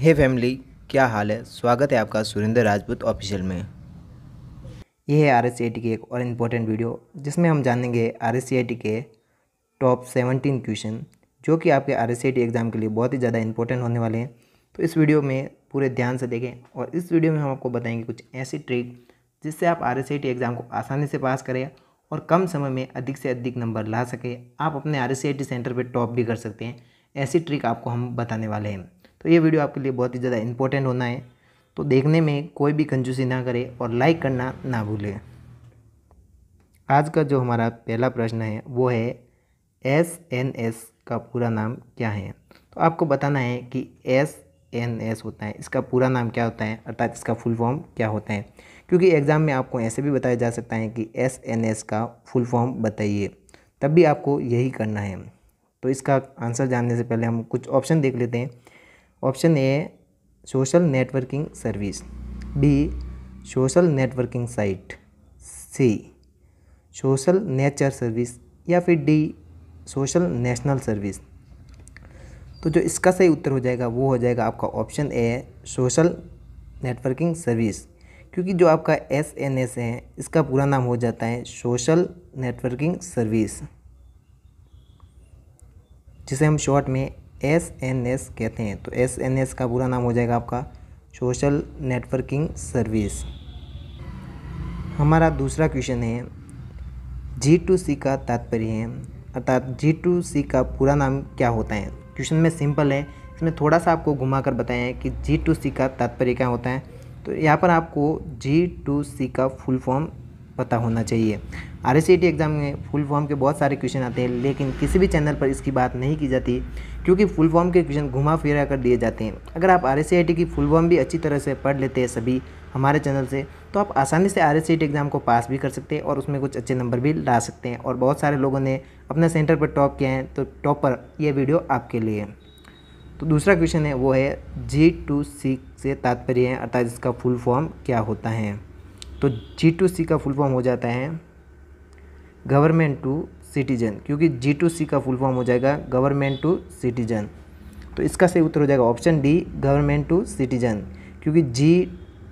हे family क्या हाल है स्वागत है आपका सुरेंद्र राजपूत ऑफिशियल में यह है आर एस की एक और इम्पोर्टेंट वीडियो जिसमें हम जानेंगे R S K top seventeen question जो कि आपके आर एस एग्ज़ाम के लिए बहुत ही ज़्यादा इम्पोर्टेंट होने वाले हैं तो इस वीडियो में पूरे ध्यान से देखें और इस वीडियो में हम आपको बताएंगे कुछ ऐसी ट्रिक जिससे आप आर एस एग्ज़ाम को आसानी से पास करें और कम समय में अधिक से अधिक नंबर ला सकें आप अपने आर सेंटर पर टॉप भी कर सकते हैं ऐसी ट्रिक आपको हम बताने वाले हैं तो ये वीडियो आपके लिए बहुत ही ज़्यादा इंपॉर्टेंट होना है तो देखने में कोई भी कंजूसी ना करे और लाइक करना ना भूले आज का जो हमारा पहला प्रश्न है वो है एस एन एस का पूरा नाम क्या है तो आपको बताना है कि एस एन एस होता है इसका पूरा नाम क्या होता है अर्थात इसका फुल फॉर्म क्या होता है क्योंकि एग्ज़ाम में आपको ऐसे भी बताया जा सकता है कि एस एन एस का फुल फॉर्म बताइए तब भी आपको यही करना है तो इसका आंसर जानने से पहले हम कुछ ऑप्शन देख लेते हैं option A social networking service B social networking site C social nature service या फिर डी सोशल नेशनल सर्विस तो जो इसका सही उत्तर हो जाएगा वो हो जाएगा आपका option A social networking service क्योंकि जो आपका एस एन एस है इसका पूरा नाम हो जाता है सोशल नेटवर्किंग सर्विस जिसे हम शॉर्ट में एस एन एस कहते हैं तो एस एन एस का पूरा नाम हो जाएगा आपका सोशल नेटवर्किंग सर्विस हमारा दूसरा क्वेश्चन है जी टू सी का तात्पर्य है अर्थात जी टू सी का पूरा नाम क्या होता है क्वेश्चन में सिंपल है इसमें थोड़ा सा आपको घुमा कर बताया कि जी टू सी का तात्पर्य क्या होता है तो यहाँ पर आपको जी टू सी का फुल फॉर्म पता होना चाहिए आर एग्ज़ाम में फुल फॉर्म के बहुत सारे क्वेश्चन आते हैं लेकिन किसी भी चैनल पर इसकी बात नहीं की जाती क्योंकि फुल फॉर्म के क्वेश्चन घुमा फिरा कर दिए जाते हैं अगर आप आर की फुल फॉर्म भी अच्छी तरह से पढ़ लेते हैं सभी हमारे चैनल से तो आप आसानी से आर एग्ज़ाम को पास भी कर सकते हैं और उसमें कुछ अच्छे नंबर भी ला सकते हैं और बहुत सारे लोगों ने अपने सेंटर पर टॉप किया है तो टॉप पर यह वीडियो आपके लिए तो दूसरा क्वेश्चन है वो है जी टू सी से तात्पर्य है अर्थात इसका फुल फॉर्म क्या होता है तो जी टू सी का फुल फॉर्म हो जाता है गवर्नमेंट टू सिटीजन क्योंकि जी टू सी का फुल फॉर्म हो जाएगा गवर्नमेंट टू सिटीजन तो इसका सही उत्तर हो जाएगा option D government to citizen क्योंकि जी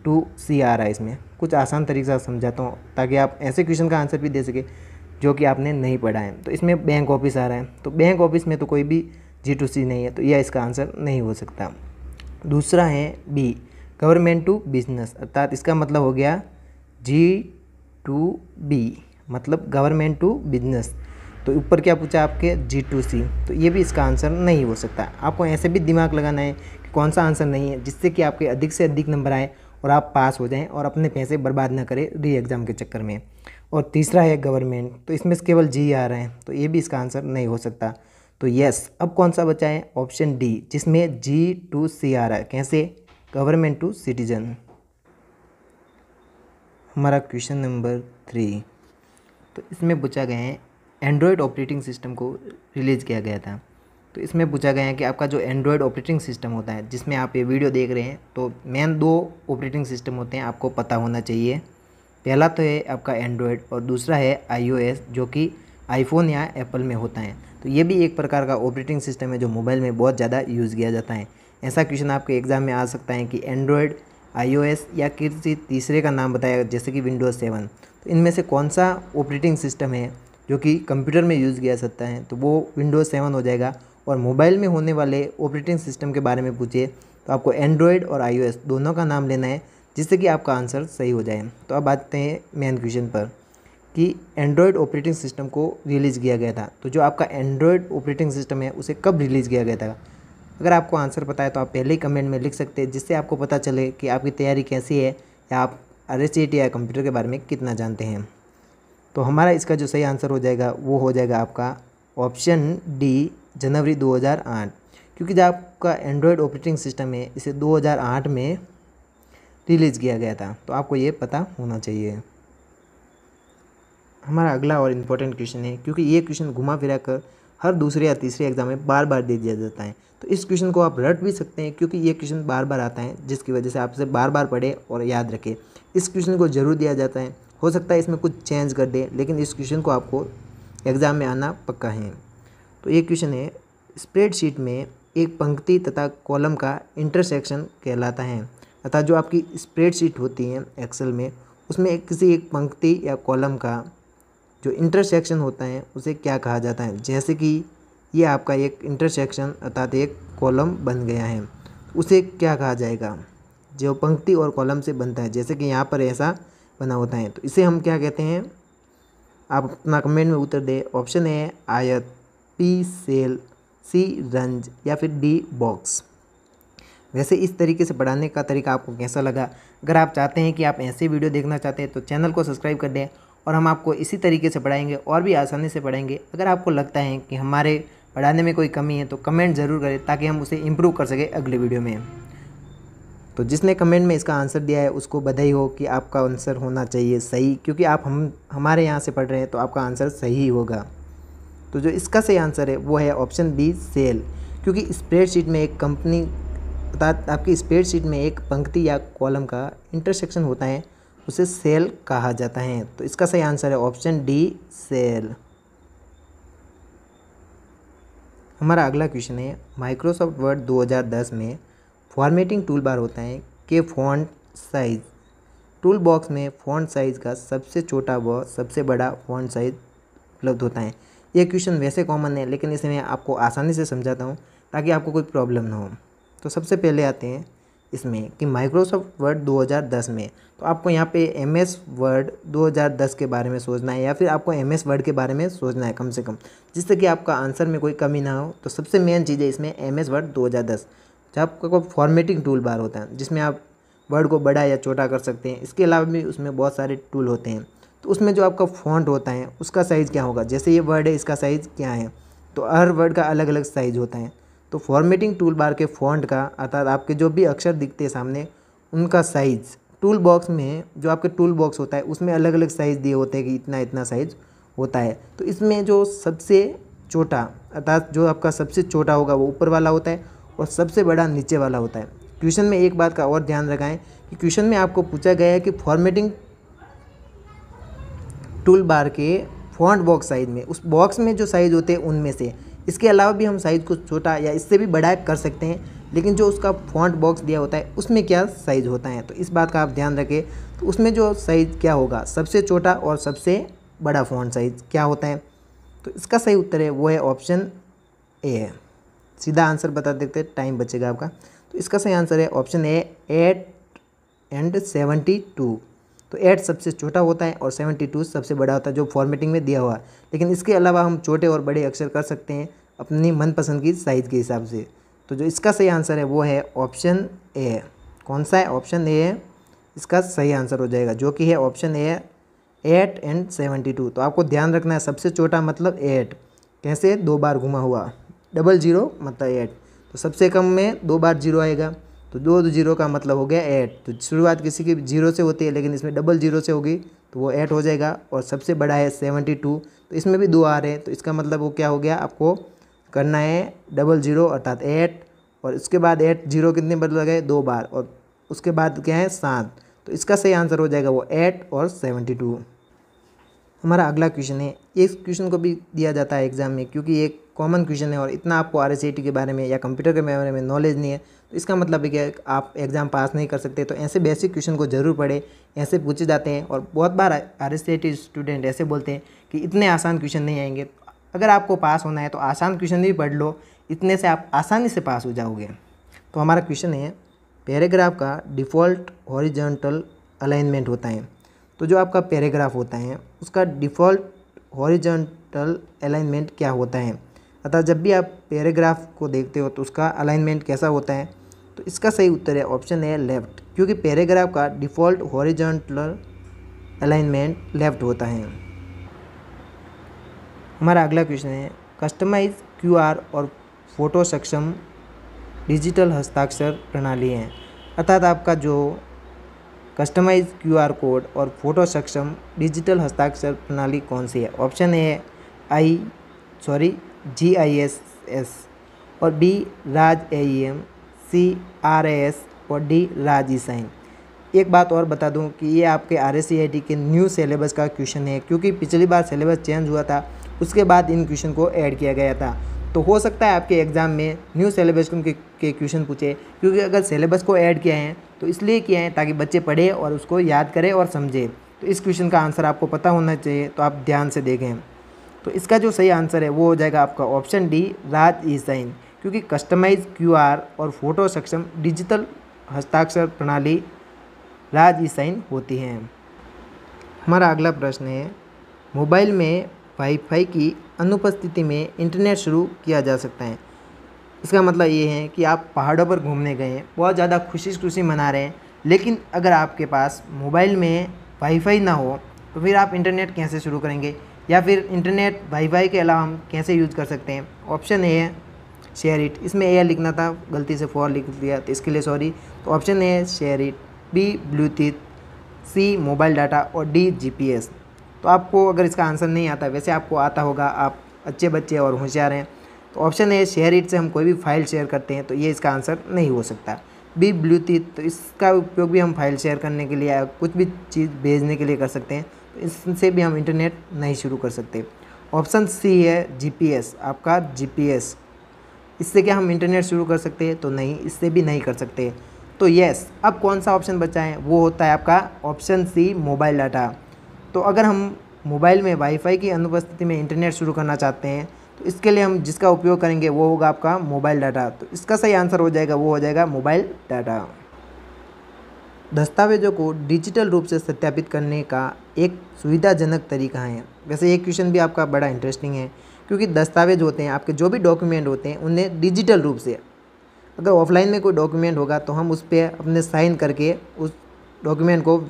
टू सी आ रहा है इसमें कुछ आसान तरीके से समझाता हूँ ताकि आप ऐसे क्वेश्चन का आंसर भी दे सके जो कि आपने नहीं पढ़ा है तो इसमें बैंक ऑफिस आ रहा है तो बैंक ऑफिस में तो कोई भी जी टू सी नहीं है तो यह इसका आंसर नहीं हो सकता दूसरा है बी गवर्नमेंट टू बिजनेस अर्थात इसका मतलब हो गया जी टू बी मतलब गवर्नमेंट टू बिजनेस तो ऊपर क्या पूछा आपके जी टू सी तो ये भी इसका आंसर नहीं हो सकता आपको ऐसे भी दिमाग लगाना है कि कौन सा आंसर नहीं है जिससे कि आपके अधिक से अधिक नंबर आए और आप पास हो जाएं और अपने पैसे बर्बाद ना करें री एग्ज़ाम के चक्कर में और तीसरा है गवर्नमेंट तो इसमें केवल जी आ रहे हैं तो ये भी इसका आंसर नहीं हो सकता तो यस अब कौन सा बचा है ऑप्शन डी जिसमें जी टू सी आ रहा है कैसे गवर्नमेंट टू सिटीजन हमारा क्वेश्चन नंबर थ्री तो इसमें पूछा गया है एंड्रॉयड ऑपरेटिंग सिस्टम को रिलीज़ किया गया था तो इसमें पूछा गया है कि आपका जो एंड्रॉयड ऑपरेटिंग सिस्टम होता है जिसमें आप ये वीडियो देख रहे हैं तो मेन दो ऑपरेटिंग सिस्टम होते हैं आपको पता होना चाहिए पहला तो है आपका एंड्रॉयड और दूसरा है आईओएस जो कि आईफोन या एप्पल में होता है तो ये भी एक प्रकार का ऑपरेटिंग सिस्टम है जो मोबाइल में बहुत ज़्यादा यूज़ किया जाता है ऐसा क्वेश्चन आपके एग्ज़ाम में आ सकता है कि एंड्रॉयड आई या किसी तीसरे का नाम बताया जैसे कि विंडोज़ सेवन इनमें से कौन सा ऑपरेटिंग सिस्टम है जो कि कंप्यूटर में यूज़ किया सकता है तो वो विंडोज़ सेवन हो जाएगा और मोबाइल में होने वाले ऑपरेटिंग सिस्टम के बारे में पूछिए तो आपको एंड्रॉयड और आईओएस दोनों का नाम लेना है जिससे कि आपका आंसर सही हो जाए तो अब आते हैं मेन क्वेश्चन पर कि एंड्रॉयड ऑपरेटिंग सिस्टम को रिलीज़ किया गया था तो जो आपका एंड्रॉयड ऑपरेटिंग सिस्टम है उसे कब रिलीज़ किया गया था अगर आपको आंसर पता है तो आप पहले ही कमेंट में लिख सकते हैं जिससे आपको पता चले कि आपकी तैयारी कैसी है या आप अरे टी या कंप्यूटर के बारे में कितना जानते हैं तो हमारा इसका जो सही आंसर हो जाएगा वो हो जाएगा आपका ऑप्शन डी जनवरी 2008 क्योंकि जो आपका एंड्रॉयड ऑपरेटिंग सिस्टम है इसे 2008 में रिलीज़ किया गया था तो आपको ये पता होना चाहिए हमारा अगला और इम्पोर्टेंट क्वेश्चन है क्योंकि ये क्वेश्चन घुमा फिरा कर हर दूसरे या तीसरे एग्जाम में बार बार दे दिया जाता है तो इस क्वेश्चन को आप रट भी सकते हैं क्योंकि ये क्वेश्चन बार बार आता है जिसकी वजह से आप इसे बार बार पढ़े और याद रखें इस क्वेश्चन को ज़रूर दिया जाता है हो सकता है इसमें कुछ चेंज कर दे लेकिन इस क्वेश्चन को आपको एग्ज़ाम में आना पक्का है तो ये क्वेश्चन है स्प्रेडशीट में एक पंक्ति तथा कॉलम का इंटरसेक्शन कहलाता है अर्थात जो आपकी स्प्रेडशीट होती है एक्सेल में उसमें किसी एक पंक्ति या कॉलम का जो इंटरसेक्शन होता है उसे क्या कहा जाता है जैसे कि ये आपका एक इंटरसेक्शन अर्थात एक कॉलम बन गया है उसे क्या कहा जाएगा जो पंक्ति और कॉलम से बनता है जैसे कि यहाँ पर ऐसा बना होता है तो इसे हम क्या कहते हैं आप अपना कमेंट में उत्तर दें ऑप्शन है आयत पी सेल सी रंज या फिर डी बॉक्स वैसे इस तरीके से पढ़ाने का तरीका आपको कैसा लगा अगर आप चाहते हैं कि आप ऐसे वीडियो देखना चाहते हैं तो चैनल को सब्सक्राइब कर दें और हम आपको इसी तरीके से पढ़ाएंगे और भी आसानी से पढ़ाएंगे अगर आपको लगता है कि हमारे पढ़ाने में कोई कमी है तो कमेंट ज़रूर करें ताकि हम उसे इम्प्रूव कर सकें अगले वीडियो में तो जिसने कमेंट में इसका आंसर दिया है उसको बधाई हो कि आपका आंसर होना चाहिए सही क्योंकि आप हम हमारे यहाँ से पढ़ रहे हैं तो आपका आंसर सही होगा तो जो इसका सही आंसर है वो है ऑप्शन बी सेल क्योंकि स्प्रेडशीट में एक कंपनी अर्थात आपकी स्प्रेडशीट में एक पंक्ति या कॉलम का इंटरसेक्शन होता है उसे सेल कहा जाता है तो इसका सही आंसर है ऑप्शन डी सेल हमारा अगला क्वेश्चन है माइक्रोसॉफ्ट वर्ड 2010 में फॉर्मेटिंग टूल बार होता है के फॉन्ट साइज टूल बॉक्स में फॉन्ट साइज़ का सबसे छोटा व सबसे बड़ा फॉन्ट साइज़ उपलब्ध होता है यह क्वेश्चन वैसे कॉमन है लेकिन इसे मैं आपको आसानी से समझाता हूँ ताकि आपको कोई प्रॉब्लम ना हो तो सबसे पहले आते हैं इसमें कि माइक्रोसॉफ्ट वर्ड 2010 में तो आपको यहाँ पे एम एस वर्ड 2010 के बारे में सोचना है या फिर आपको एम एस वर्ड के बारे में सोचना है कम से कम जिससे कि आपका आंसर में कोई कमी ना हो तो सबसे मेन चीज़ है इसमें एम एस वर्ड 2010 जो आपका कोई फॉर्मेटिंग टूल बार होता है जिसमें आप वर्ड को बड़ा या छोटा कर सकते हैं इसके अलावा भी उसमें बहुत सारे टूल होते हैं तो उसमें जो आपका फॉन्ट होता है उसका साइज़ क्या होगा जैसे ये वर्ड है इसका साइज़ क्या है तो हर वर्ड का अलग अलग साइज़ होता है तो फॉर्मेटिंग टूल बार के फॉन्ट का अर्थात आपके जो भी अक्षर दिखते हैं सामने उनका साइज़ टूल बॉक्स में जो आपके टूल बॉक्स होता है उसमें अलग अलग साइज़ दिए होते हैं कि इतना इतना साइज़ होता है तो इसमें जो सबसे छोटा अर्थात जो आपका सबसे छोटा होगा वो ऊपर वाला होता है और सबसे बड़ा नीचे वाला होता है क्वेश्चन में एक बात का और ध्यान रखाएं कि क्वेश्चन में आपको पूछा गया है कि फॉर्मेटिंग टूल बार के फॉन्ट बॉक्स साइज में उस बॉक्स में जो साइज़ होते हैं उनमें से इसके अलावा भी हम साइज़ को छोटा या इससे भी बड़ा कर सकते हैं लेकिन जो उसका फॉन्ट बॉक्स दिया होता है उसमें क्या साइज़ होता है तो इस बात का आप ध्यान रखें तो उसमें जो साइज़ क्या होगा सबसे छोटा और सबसे बड़ा फॉन्ट साइज़ क्या होता है तो इसका सही उत्तर है वो है ऑप्शन ए है सीधा आंसर बता देते हैं टाइम बचेगा आपका तो इसका सही आंसर है option A eight and seventy two तो एट सबसे छोटा होता है और सेवेंटी टू सबसे बड़ा होता है जो फॉर्मेटिंग में दिया हुआ है लेकिन इसके अलावा हम छोटे और बड़े अक्षर कर सकते हैं अपनी मनपसंद की साइज़ के हिसाब से तो जो इसका सही आंसर है वो है ऑप्शन ए कौन सा है ऑप्शन ए है इसका सही आंसर हो जाएगा जो कि है option A eight and seventy two तो आपको ध्यान रखना है सबसे छोटा मतलब एट कैसे दो बार घुमा हुआ डबल जीरो मतलब एट तो सबसे कम में दो बार जीरो आएगा तो दो तो जीरो का मतलब हो गया एट तो शुरुआत किसी की जीरो से होती है लेकिन इसमें डबल जीरो से होगी तो वो एट हो जाएगा और सबसे बड़ा है सेवेंटी टू तो इसमें भी दो आ रहे हैं तो इसका मतलब वो क्या हो गया आपको करना है डबल जीरो अर्थात एट और उसके बाद एट जीरो कितने बदल गए दो बार और उसके बाद क्या है सात तो इसका सही आंसर हो जाएगा वो एट और सेवेंटी टू हमारा अगला क्वेश्चन है इस क्वेश्चन को भी दिया जाता है एग्जाम में क्योंकि एक कॉमन क्वेश्चन है और इतना आपको आर के बारे में या कंप्यूटर के बारे में नॉलेज नहीं है तो इसका मतलब है कि आप एग्ज़ाम पास नहीं कर सकते तो ऐसे बेसिक क्वेश्चन को ज़रूर पढ़े ऐसे पूछे जाते हैं और बहुत बार आर स्टूडेंट ऐसे बोलते हैं कि इतने आसान क्वेश्चन नहीं आएंगे अगर आपको पास होना है तो आसान क्वेश्चन भी पढ़ लो इतने से आप आसानी से पास हो जाओगे तो हमारा क्वेश्चन है पैराग्राफ का डिफ़ॉल्ट हॉरिजेंटल अलाइनमेंट होता है तो जो आपका पैराग्राफ होता है उसका डिफ़ॉल्ट हॉरिजेंटल अलाइनमेंट क्या होता है अतः जब भी आप पैराग्राफ को देखते हो तो उसका अलाइनमेंट कैसा होता है तो इसका सही उत्तर है ऑप्शन है लेफ्ट क्योंकि पैराग्राफ का डिफ़ॉल्ट हॉरिजॉन्टल अलाइनमेंट लेफ्ट होता है हमारा अगला क्वेश्चन है कस्टमाइज क्यूआर और फोटो सक्षम डिजिटल हस्ताक्षर प्रणाली है अर्थात आपका जो कस्टमाइज क्यूआर कोड और फोटो सक्षम डिजिटल हस्ताक्षर प्रणाली कौन सी है option A I sorry G I S S और B Raj A M C R S और डी राज ई साइन एक बात और बता दूं कि ये आपके R S K new syllabus का क्वेश्चन है क्योंकि पिछली बार सिलेबस चेंज हुआ था उसके बाद इन क्वेश्चन को ऐड किया गया था तो हो सकता है आपके एग्ज़ाम में न्यू सिलेबस के क्वेश्चन पूछे क्योंकि अगर सिलेबस को ऐड किया है तो इसलिए किया है ताकि बच्चे पढ़े और उसको याद करें और समझें तो इस क्वेश्चन का आंसर आपको पता होना चाहिए तो आप ध्यान से देखें तो इसका जो सही आंसर है वो हो जाएगा आपका option D Raj E sign क्योंकि कस्टमाइज क्यूआर और फोटो सक्षम डिजिटल हस्ताक्षर प्रणाली राज ई साइन होती है हमारा अगला प्रश्न है मोबाइल में वाईफाई की अनुपस्थिति में इंटरनेट शुरू किया जा सकता है इसका मतलब ये है कि आप पहाड़ों पर घूमने गए हैं बहुत ज़्यादा खुशी खुशी मना रहे हैं लेकिन अगर आपके पास मोबाइल में वाईफाई ना हो तो फिर आप इंटरनेट कैसे शुरू करेंगे या फिर इंटरनेट वाई वाई के अलावा हम कैसे यूज़ कर सकते हैं ऑप्शन ए है शेयर इट इसमें ए लिखना था गलती से फॉर लिख दिया तो इसके लिए सॉरी तो ऑप्शन ए है share it B Bluetooth C mobile data और डी जीपीएस तो आपको अगर इसका आंसर नहीं आता वैसे आपको आता होगा आप अच्छे बच्चे और होशियार हैं तो ऑप्शन ए शेयर इट से हम कोई भी फाइल शेयर करते हैं तो ये इसका आंसर नहीं हो सकता बी ब्लूटूथ तो इसका उपयोग भी हम फाइल शेयर करने के लिए कुछ भी चीज़ भेजने के लिए कर सकते हैं इससे भी हम इंटरनेट नहीं शुरू कर सकते ऑप्शन सी है जीपीएस आपका जीपीएस इससे क्या हम इंटरनेट शुरू कर सकते हैं तो नहीं इससे भी नहीं कर सकते तो यस अब कौन सा ऑप्शन बचा है वो होता है आपका ऑप्शन सी मोबाइल डाटा तो अगर हम मोबाइल में वाईफाई की अनुपस्थिति में इंटरनेट शुरू करना चाहते हैं तो इसके लिए हम जिसका उपयोग करेंगे वो होगा आपका मोबाइल डाटा तो इसका सही आंसर हो जाएगा वो हो जाएगा मोबाइल डाटा दस्तावेज़ों को डिजिटल रूप से सत्यापित करने का एक सुविधाजनक तरीका है वैसे एक क्वेश्चन भी आपका बड़ा इंटरेस्टिंग है क्योंकि दस्तावेज होते हैं आपके जो भी डॉक्यूमेंट होते हैं उन्हें डिजिटल रूप से अगर ऑफलाइन में कोई डॉक्यूमेंट होगा तो हम उस पर अपने साइन करके उस डॉक्यूमेंट को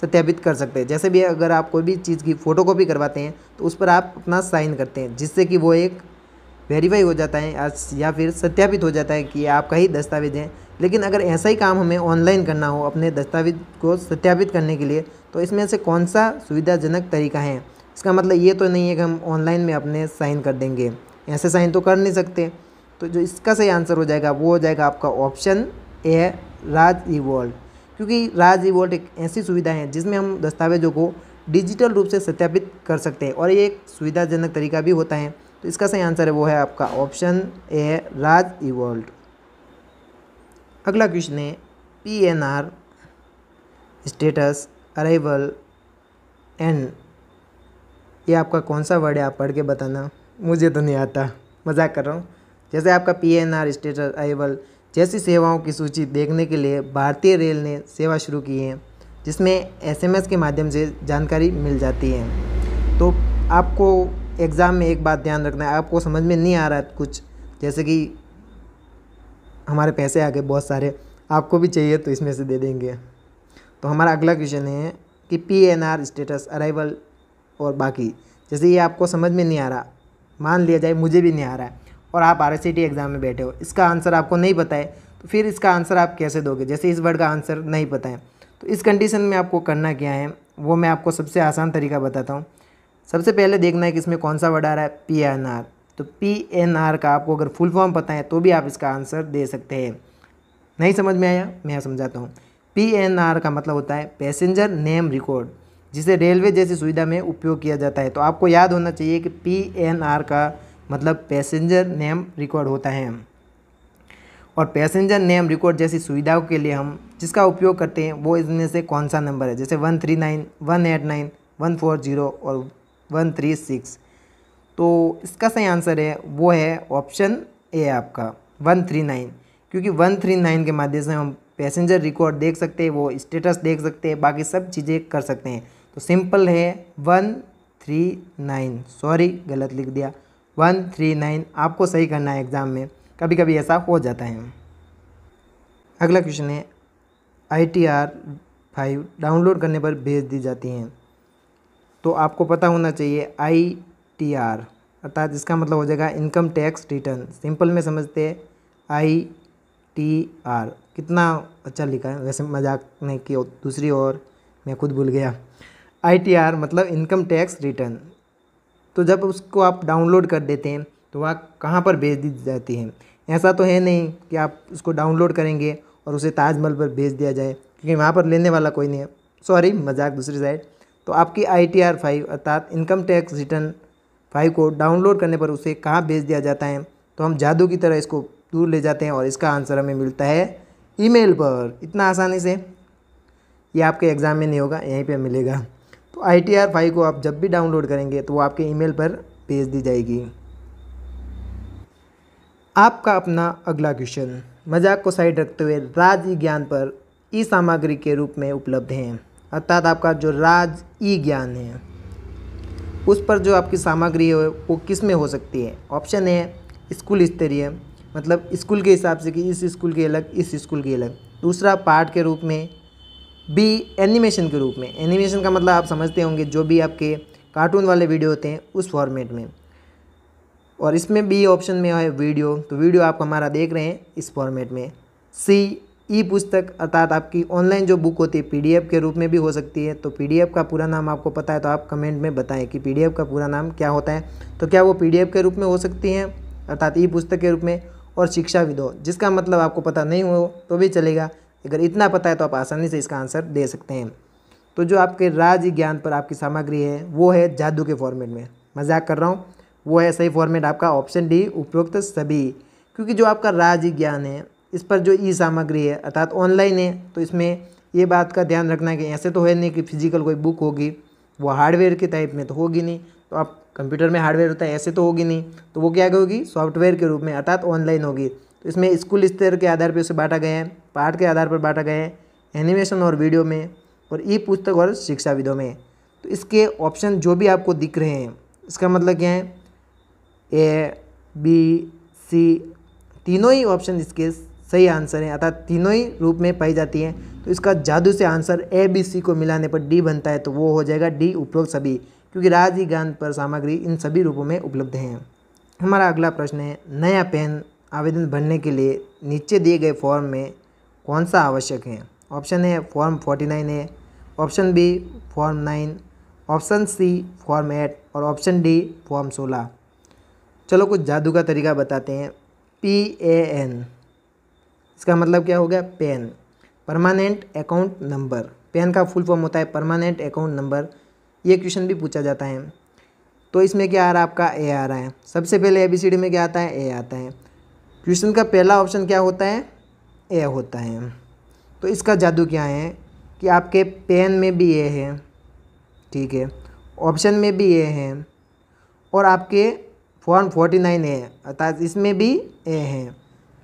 सत्यापित कर सकते हैं जैसे भी अगर आप कोई भी चीज़ की फ़ोटोकॉपी करवाते हैं तो उस पर आप अपना साइन करते हैं जिससे कि वो एक वेरीफाई हो जाता है या फिर सत्यापित हो जाता है कि आपका ही दस्तावेज है लेकिन अगर ऐसा ही काम हमें ऑनलाइन करना हो अपने दस्तावेज को सत्यापित करने के लिए तो इसमें से कौन सा सुविधाजनक तरीका है इसका मतलब ये तो नहीं है कि हम ऑनलाइन में अपने साइन कर देंगे ऐसे साइन तो कर नहीं सकते तो जो इसका सही आंसर हो जाएगा वो हो जाएगा आपका option A Raj E vault क्योंकि राज ई वॉल्ट एक ऐसी सुविधा है जिसमें हम दस्तावेजों को डिजिटल रूप से सत्यापित कर सकते हैं और ये एक सुविधाजनक तरीका भी होता है तो इसका सही आंसर है वो है आपका option A Raj E vault अगला क्वेश्चन है P N R status arrival and ये आपका कौन सा वर्ड है आप पढ़ के बताना मुझे तो नहीं आता मजाक कर रहा हूँ जैसे आपका P N R status arrival जैसी सेवाओं की सूची देखने के लिए भारतीय रेल ने सेवा शुरू की है जिसमें एसएमएस के माध्यम से जानकारी मिल जाती है तो आपको एग्ज़ाम में एक बात ध्यान रखना है आपको समझ में नहीं आ रहा कुछ जैसे कि हमारे पैसे आ गए बहुत सारे आपको भी चाहिए तो इसमें से दे देंगे तो हमारा अगला क्वेश्चन है कि P N R status arrival और बाकी जैसे ये आपको समझ में नहीं आ रहा मान लिया जाए मुझे भी नहीं आ रहा है और आप आर एग्ज़ाम में बैठे हो इसका आंसर आपको नहीं पता है तो फिर इसका आंसर आप कैसे दोगे जैसे इस वर्ड का आंसर नहीं पता है तो इस कंडीशन में आपको करना क्या है वो मैं आपको सबसे आसान तरीका बताता हूँ सबसे पहले देखना है कि इसमें कौन सा वर्ड आ रहा है पी एन आर तो पी एन आर का आपको अगर फुल फॉर्म पता है तो भी आप इसका आंसर दे सकते हैं नहीं समझ में आया मैं समझाता हूँ पी एन आर का मतलब होता है पैसेंजर नेम रिकॉर्ड जिसे रेलवे जैसी सुविधा में उपयोग किया जाता है तो आपको याद होना चाहिए कि पी एन आर का मतलब पैसेंजर नेम रिकॉर्ड होता है और पैसेंजर नेम रिकॉर्ड जैसी सुविधाओं के लिए हम जिसका उपयोग करते हैं वो इसमें से कौन सा नंबर है जैसे one three nine one eight nine one four zero और वन थ्री सिक्स तो इसका सही आंसर है वो है ऑप्शन ए आपका वन थ्री नाइन क्योंकि वन थ्री नाइन के माध्यम से हम पैसेंजर रिकॉर्ड देख सकते हैं वो स्टेटस देख सकते हैं बाकी सब चीज़ें कर सकते हैं तो सिंपल है वन थ्री नाइन सॉरी गलत लिख दिया वन थ्री नाइन आपको सही करना है एग्ज़ाम में कभी कभी ऐसा हो जाता है अगला क्वेश्चन है I T R five download करने पर भेज दी जाती हैं तो आपको पता होना चाहिए आई टी आर अर्थात इसका मतलब हो जाएगा इनकम टैक्स रिटर्न सिंपल में समझते आई टी आर कितना अच्छा लिखा है वैसे मजाक नहीं कि दूसरी ओर मैं खुद भूल गया आई टी आर मतलब इनकम टैक्स रिटर्न तो जब उसको आप डाउनलोड कर देते हैं तो वह कहाँ पर भेज दी जाती है ऐसा तो है नहीं कि आप उसको डाउनलोड करेंगे और उसे ताजमहल पर भेज दिया जाए क्योंकि वहाँ पर लेने वाला कोई नहीं है सॉरी मजाक दूसरी साइड तो आपकी आई टी आर फाइव अर्थात इनकम टैक्स रिटर्न फाइव को डाउनलोड करने पर उसे कहाँ भेज दिया जाता है तो हम जादू की तरह इसको दूर ले जाते हैं और इसका आंसर हमें मिलता है ईमेल पर इतना आसानी से ये आपके एग्ज़ाम में नहीं होगा यहीं पे मिलेगा तो आई टी आर फाइल को आप जब भी डाउनलोड करेंगे तो वो आपके ईमेल पर भेज दी जाएगी आपका अपना अगला क्वेश्चन मजाक को साइड रखते हुए राज ई ज्ञान पर ई सामग्री के रूप में उपलब्ध हैं अर्थात आपका जो राज ई ज्ञान है उस पर जो आपकी सामग्री है वो किस में हो सकती है ऑप्शन है स्कूल स्तरीय मतलब स्कूल के हिसाब से कि इस स्कूल के अलग इस स्कूल के अलग दूसरा पार्ट के रूप में बी एनिमेशन के रूप में एनिमेशन का मतलब आप समझते होंगे जो भी आपके कार्टून वाले वीडियो होते हैं उस फॉर्मेट में और इसमें बी ऑप्शन में है वीडियो तो वीडियो आप हमारा देख रहे हैं इस फॉर्मेट में सी ई पुस्तक अर्थात आपकी ऑनलाइन जो बुक होती है पीडीएफ के रूप में भी हो सकती है तो पीडीएफ का पूरा नाम आपको पता है तो आप कमेंट में बताएं कि पीडीएफ का पूरा नाम क्या होता है तो क्या वो पीडीएफ के रूप में हो सकती हैं अर्थात ई पुस्तक के रूप में और शिक्षा हो जिसका मतलब आपको पता नहीं हो तो भी चलेगा अगर इतना पता है तो आप आसानी से इसका आंसर दे सकते हैं तो जो आपके राज ज्ञान पर आपकी सामग्री है वो है जादू के फॉर्मेट में मजाक कर रहा हूँ वो है सही फॉर्मेट आपका ऑप्शन डी उपयुक्त सभी क्योंकि जो आपका राज ज्ञान है इस पर जो ई सामग्री है अर्थात ऑनलाइन है तो इसमें ये बात का ध्यान रखना है कि ऐसे तो है नहीं कि फिजिकल कोई बुक होगी वो हार्डवेयर के टाइप में तो होगी नहीं तो आप कंप्यूटर में हार्डवेयर होता है ऐसे तो होगी नहीं तो वो क्या होगी सॉफ्टवेयर के रूप में अर्थात ऑनलाइन होगी तो इसमें स्कूल स्तर के आधार पर उसे बांटा गया है पाठ के आधार पर बांटा गया है एनिमेशन और वीडियो में और ई पुस्तक और शिक्षाविदों में तो इसके ऑप्शन जो भी आपको दिख रहे हैं इसका मतलब क्या है ए बी सी तीनों ही ऑप्शन इसके सही आंसर है अर्थात तीनों ही रूप में पाई जाती हैं तो इसका जादू से आंसर ए बी सी को मिलाने पर डी बनता है तो वो हो जाएगा डी उपरोक्त सभी क्योंकि गांध पर सामग्री इन सभी रूपों में उपलब्ध है हमारा अगला प्रश्न है नया पेन आवेदन भरने के लिए नीचे दिए गए फॉर्म में कौन सा आवश्यक है ऑप्शन है फॉर्म फोर्टी नाइन है option B form nine option C form eight और ऑप्शन डी फॉर्म सोलह चलो कुछ जादू का तरीका बताते हैं पी ए एन इसका मतलब क्या हो गया PAN permanent account number PAN का फुल फॉर्म होता है परमानेंट अकाउंट नंबर ये क्वेश्चन भी पूछा जाता है तो इसमें क्या आ रहा है आपका ए आ रहा है सबसे पहले ए बी सी डी में क्या आता है ए आता है क्वेश्चन का पहला ऑप्शन क्या होता है ए होता है तो इसका जादू क्या है कि आपके पेन में भी ए है ठीक है ऑप्शन में भी ए है और आपके फॉर्म फोर्टी नाइन है अर्थात इसमें भी ए है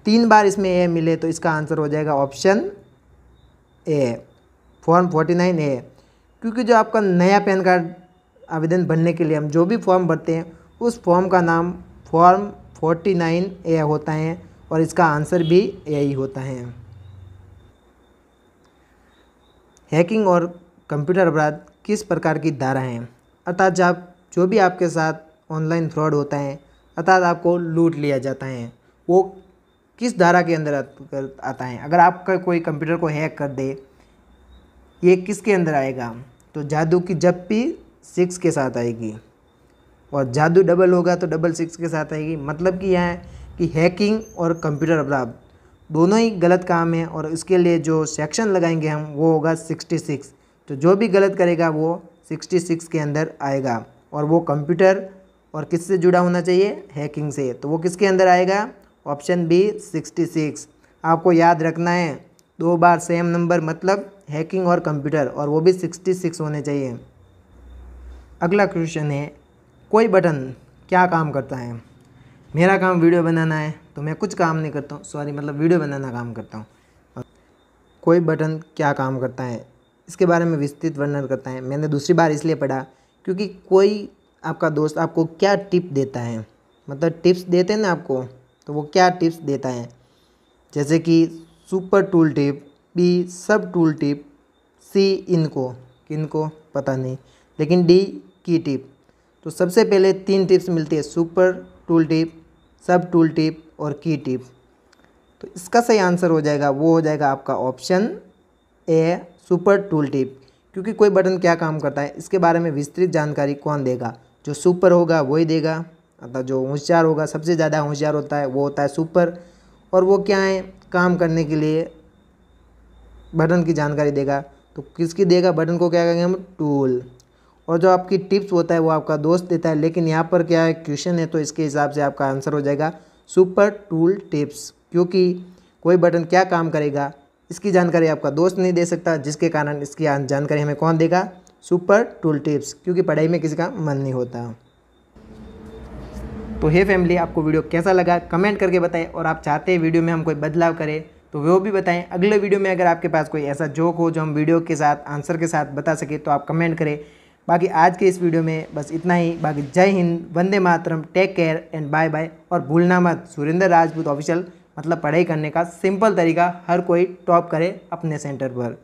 तीन बार इसमें ए मिले तो इसका आंसर हो जाएगा option A form forty nine A क्योंकि जो आपका नया पैन कार्ड आवेदन भरने के लिए हम जो भी फॉर्म भरते हैं उस फॉर्म का नाम फॉर्म फोर्टी नाइन ए होता है और इसका आंसर भी ए ही होता है हैकिंग और कंप्यूटर अपराध किस प्रकार की धारा हैं अर्थात जब जो भी आपके साथ ऑनलाइन फ्रॉड होता है अर्थात आपको लूट लिया जाता है वो किस धारा के अंदर आता है अगर आपका कोई कंप्यूटर को हैक कर दे ये किसके अंदर आएगा तो जादू की जप्पी सिक्स के साथ आएगी और जादू डबल होगा तो डबल सिक्स के साथ आएगी मतलब कि यह है कि हैकिंग और कंप्यूटर अपराध दोनों ही गलत काम है और इसके लिए जो सेक्शन लगाएंगे हम वो होगा सिक्सटी सिक्स तो जो भी गलत करेगा वो सिक्सटी सिक्स के अंदर आएगा और वो कंप्यूटर और किससे जुड़ा होना चाहिए हैकिंग से तो वो किसके अंदर आएगा ऑप्शन बी सिक्सटी सिक्स आपको याद रखना है दो बार सेम नंबर मतलब हैकिंग और कंप्यूटर और वो भी सिक्सटी सिक्स होने चाहिए अगला क्वेश्चन है कोई बटन क्या काम करता है मेरा काम वीडियो बनाना है तो मैं कुछ काम नहीं करता हूँ सॉरी मतलब वीडियो बनाना काम करता हूँ कोई बटन क्या काम करता है इसके बारे में विस्तृत वर्णन करता है मैंने दूसरी बार इसलिए पढ़ा क्योंकि कोई आपका दोस्त आपको क्या टिप देता है मतलब टिप्स देते हैं ना आपको तो वो क्या टिप्स देता है जैसे कि super tool tip B sub tool tip C इनको किनको पता नहीं लेकिन डी की टिप तो सबसे पहले तीन टिप्स मिलती है super tool tip sub tool tip और की टिप तो इसका सही आंसर हो जाएगा वो हो जाएगा आपका option A super tool tip क्योंकि कोई बटन क्या काम करता है इसके बारे में विस्तृत जानकारी कौन देगा जो सुपर होगा वही देगा अतः जो होशियार होगा सबसे ज़्यादा होशियार होता है वो होता है सुपर और वो क्या है काम करने के लिए बटन की जानकारी देगा तो किसकी देगा बटन को क्या कहेंगे हम टूल और जो आपकी टिप्स होता है वो आपका दोस्त देता है लेकिन यहाँ पर क्या है क्वेश्चन है तो इसके हिसाब से आपका आंसर हो जाएगा सुपर टूल टिप्स क्योंकि कोई बटन क्या काम करेगा इसकी जानकारी आपका दोस्त नहीं दे सकता जिसके कारण इसकी जानकारी हमें कौन देगा सुपर टूल टिप्स क्योंकि पढ़ाई में किसी का मन नहीं होता तो हे फैमिली आपको वीडियो कैसा लगा कमेंट करके बताएं और आप चाहते हैं वीडियो में हम कोई बदलाव करें तो वो भी बताएं अगले वीडियो में अगर आपके पास कोई ऐसा जोक हो जो हम वीडियो के साथ आंसर के साथ बता सके तो आप कमेंट करें बाकी आज के इस वीडियो में बस इतना ही बाकी जय हिंद वंदे मातरम take care and bye bye और भूलना मत सुरेंद्र राजपूत ऑफिशियल मतलब पढ़ाई करने का सिंपल तरीका हर कोई टॉप करे अपने सेंटर पर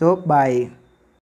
तो बाय